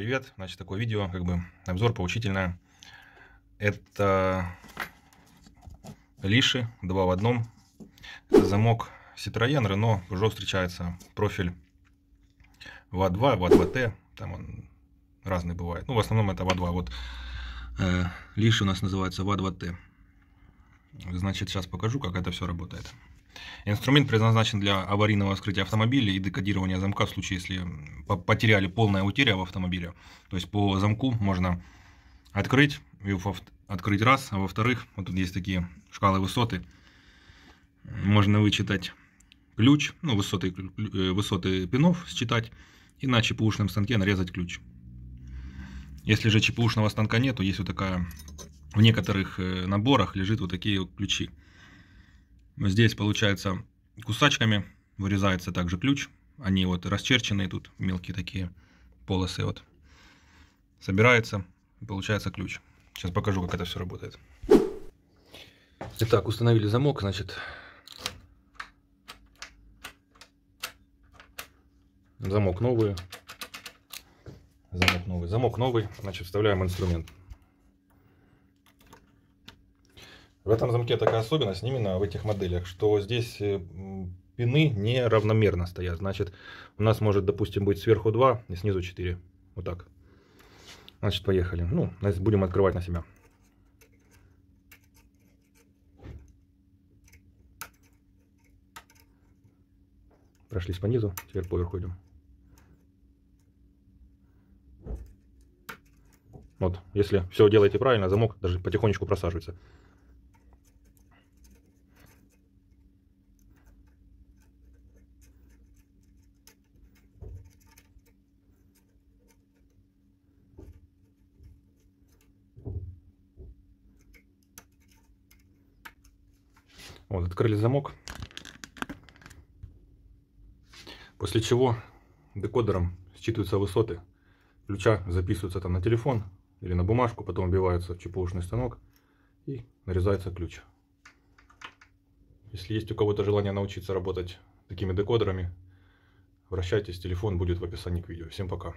Привет, значит, такое видео, как бы обзор поучительное. Это лиши, V2 в одном. Это замок Citroёn, но уже встречается профиль ВА2, ВА2Т, там он разный бывает. Ну, в основном это ВА2, вот э, лиши у нас называется ВА2Т. Значит, сейчас покажу, как это все работает. Инструмент предназначен для аварийного вскрытия автомобиля и декодирования замка в случае, если потеряли полная утеря в автомобиле. То есть по замку можно открыть, его открыть раз, а во-вторых, вот тут есть такие шкалы высоты, можно вычитать ключ, ну, высоты, э, высоты пинов считать, и на ЧПУшном станке нарезать ключ. Если же ЧПУшного станка нет, то есть вот такая, в некоторых э, наборах лежит вот такие ключи. Здесь получается кусачками вырезается также ключ. Они вот расчерченные тут, мелкие такие полосы вот. Собирается, получается ключ. Сейчас покажу, как это все работает. Итак, установили замок, значит. Замок новый. Замок новый. Замок новый, значит, вставляем инструмент. В этом замке такая особенность именно в этих моделях, что здесь э, пины неравномерно стоят. Значит, у нас может, допустим, быть сверху 2 и снизу 4. Вот так. Значит, поехали. Ну, будем открывать на себя. Прошлись по низу, теперь поверху идем. Вот, если все делаете правильно, замок даже потихонечку просаживается. Вот, открыли замок. После чего декодером считываются высоты ключа, записываются там на телефон или на бумажку, потом вбивается в ЧПУшный станок и нарезается ключ. Если есть у кого-то желание научиться работать такими декодерами, вращайтесь, телефон будет в описании к видео. Всем пока!